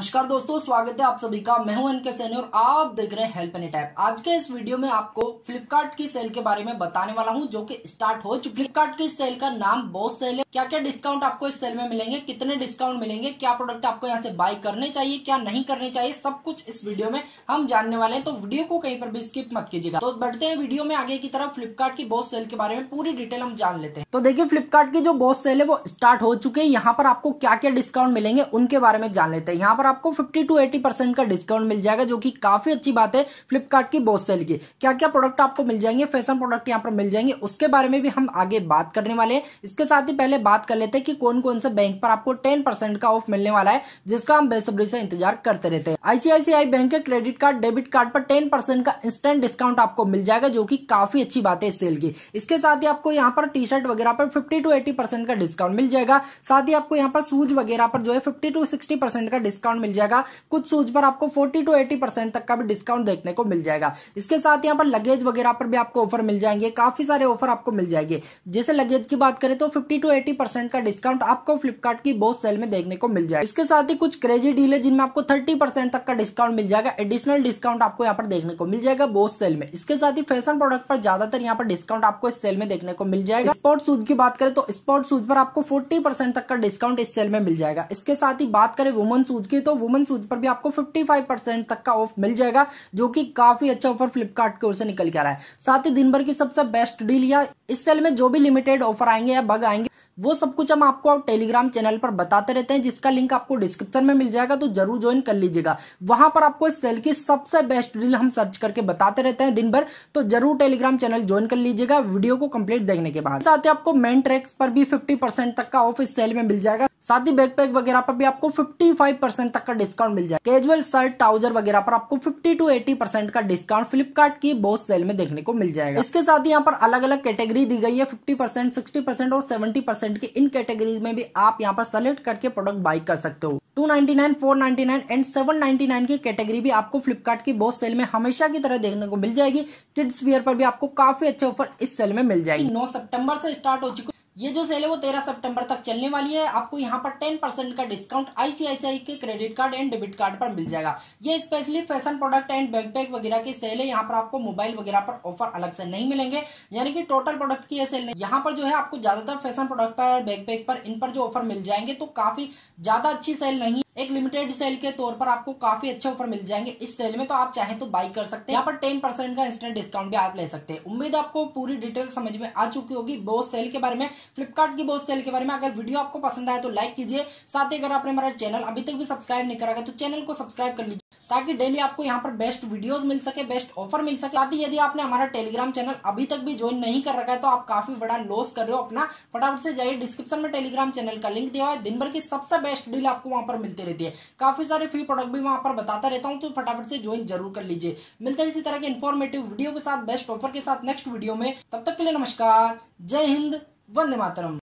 नमस्कार दोस्तों स्वागत है आप सभी का मैं हूं एनके सैन्य और आप देख रहे हैं हेल्प एनी टैप आज के इस वीडियो में आपको फ्लिपकार्ट की सेल के बारे में बताने वाला हूं जो कि स्टार्ट हो चुकी फ्लिपकार्ट की सेल का नाम बहुत सेल है क्या क्या डिस्काउंट आपको इस सेल में मिलेंगे कितने डिस्काउंट मिलेंगे क्या प्रोडक्ट आपको यहाँ से बाय करने चाहिए क्या नहीं करने चाहिए सब कुछ इस वीडियो में हम जानने वाले हैं तो वीडियो को कहीं पर भी स्किप मत कीजिएगा तो बढ़ते हैं वीडियो में आगे की तरफ फ्लिपकार्ट की बहुत सेल के बारे में पूरी डिटेल हम जान लेते हैं तो देखिये फ्लिपकार्ट की जो बहुत सेल है वो स्टार्ट हो चुके हैं यहाँ पर आपको क्या क्या डिस्काउंट मिलेंगे उनके बारे में जान लेते हैं यहाँ पर आपको फिफ्टी टू एटी परसेंट का डिस्काउंट मिल जाएगा जो कि काफ़ी अच्छी बात है फ्लिपकार्ट की बहुत सेल की क्या क्या प्रोडक्ट आपको मिल जाएंगे फैशन प्रोडक्ट यहाँ पर मिल जाएंगे उसके बारे में भी हम आगे बात करने वाले हैं इसके साथ ही पहले बात कर लेते हैं कि कौन कौन से बैंक पर आपको टेन का ऑफ मिलने वाला है जिसका हम बेसब्री से इंतजार करते रहते हैं आईसीआईसीआई बैंक के क्रेडिट कार्ड डेबिट कार्ड पर टेन का इंस्टेंट डिस्काउंट आपको मिल जाएगा जो की काफ़ी अच्छी बात है सेल की इसके साथ ही आपको यहाँ पर टी शर्ट वगैरह पर फिफ्टी टू एटी परसेंट का डिस्काउंट मिल जाएगा साथ ही आपको यहाँ पर सूज वगैरह पर जो है फिफ्टी टू सिक्सटी परसेंट का डिस्काउंट डिस्काउंट मिल जाएगा कुछ शूज पर आपको फोर्टी टू एटी परसेंट तक का भी डिस्काउंट देखने को मिल जाएगा इसके साथ यहाँ पर लगेज वगैरह पर भी आपको ऑफर मिल जाएंगे काफी सारे ऑफर आपको मिल जाएंगे जैसे लगेज की बात करें तो फिफ्टी टू एटी परसेंट का डिस्काउंट आपको फ्लिपकार्ट की बहुत सेल में देखने को मिल जाएगा इसके साथ ही कुछ क्रेजी डील है जिनमें आपको थर्टी परसेंट तक का डिस्काउंट मिल जाएगा एडिशनल डिस्काउंट आपको यहाँ पर देखने को मिल जाएगा बोस सेल में इसके साथ ही फैशन प्रोडक्ट पर ज्यादातर यहाँ पर डिस्काउंट आपको इस सेल में देखने को मिल जाएगा स्पोर्ट शूज की बात करें तो स्पोर्ट शूज पर आपको फोर्टी तक का डिस्काउंट इस सेल में मिल जाएगा इसके साथ ही बात करें वुमन शूज की लेंगे तो वुमेन सूज पर भी आपको 55 परसेंट तक का ऑफ मिल जाएगा जो कि काफी अच्छा ऑफर फ्लिपकार्ट की ओर से निकल के आ रहा है साथ ही दिन भर की सबसे बेस्ट डील या इस सेल में जो भी लिमिटेड ऑफर आएंगे या बग आएंगे वो सब कुछ हम आपको टेलीग्राम चैनल पर बताते रहते हैं जिसका लिंक आपको डिस्क्रिप्शन में मिल जाएगा तो जरूर ज्वाइन कर लीजिएगा वहां पर आपको इस सेल की सबसे बेस्ट डील हम सर्च करके बताते रहते हैं दिन भर तो जरूर टेलीग्राम चैनल ज्वाइन कर लीजिएगा वीडियो को कंप्लीट देखने के बाद साथ ही आपको मेन ट्रैक्स पर भी फिफ्टी तक का ऑफ इस सेल में मिल जाएगा साथ ही बैकपैक वगैरह पर भी आपको 55 परसेंट तक का डिस्काउंट मिल जाए कैजुअल शर्ट ट्राउजर वगैरह पर आपको 50 टू 80 परसेंट का डिस्काउंट फ्लिपकार्ट की बहुत सेल में देखने को मिल जाएगा इसके साथ ही यहाँ पर अलग अलग कैटेगरी दी गई है 50 परसेंट सिक्सटी परसेंट और 70 परसेंट की इन कैटेगरीज में भी आप यहाँ पर सेलेक्ट करके प्रोडक्ट बाई कर सकते हो 299, 499 एंड 799 की कैटेगरी भी आपको फ्लिपकार्ट की बहुत सेल में हमेशा की तरह देखने को मिल जाएगी किड्स वियर पर भी आपको काफी अच्छे ऑफर इस सेल में मिल जाएगी 9 सितंबर से स्टार्ट हो चुकी ये जो सेल है वो तेरह सितंबर तक चलने वाली है आपको यहाँ पर टेन परसेंट का डिस्काउंट आईसीआईसीआई के credit card and debit card पर मिल जाएगा ये specially fashion product and backpack वगैरह की सेल है यहाँ पर आपको मोबाइल वगैरह पर ऑफर अलग से नहीं मिलेंगे यानी कि टोटल प्रोडक्ट की सेल नहीं यहाँ पर जो है आपको ज्यादातर फैशन प्रोडक्ट पर बैकपैक पर इन पर जो ऑफर मिल जाएंगे तो काफी ज्यादा अच्छी सेल नहीं एक लिमिटेड सेल के तौर पर आपको काफी अच्छे ऑफर मिल जाएंगे इस सेल में तो आप चाहे तो बाई कर सकते हैं यहाँ पर टेन परसेंट का इंस्टेंट डिस्काउंट भी आप ले सकते हैं उम्मीद आपको पूरी डिटेल समझ में आ चुकी होगी बोस सेल के बारे में फ्लिपकार्ट की बोस सेल के बारे में अगर वीडियो आपको पसंद आए तो लाइक कीजिए साथ ही अगर आपने हमारा चैनल अभी तक भी सब्सक्राइब नहीं करा तो चैनल को सब्सक्राइब कर लीजिए ताकि डेली आपको यहाँ पर बेस्ट वीडियोस मिल सके बेस्ट ऑफर मिल सके साथ ही यदि आपने हमारा टेलीग्राम चैनल अभी तक भी ज्वाइन नहीं कर रखा है तो आप काफी बड़ा लॉस कर रहे हो अपना फटाफट से जाइए डिस्क्रिप्शन में टेलीग्राम चैनल का लिंक दिया है दिन भर की सबसे बेस्ट डील आपको वहां पर मिलती रहती है काफी सारे फ्री प्रोडक्ट भी वहां पर बताता रहता हूँ तो फटाफट से ज्वाइन जरूर कर लीजिए मिलता है इसी तरह के इन्फॉर्मेटिव वीडियो के साथ बेस्ट ऑफर के साथ नेक्स्ट वीडियो में तब तक के लिए नमस्कार जय हिंद वंदे मातरम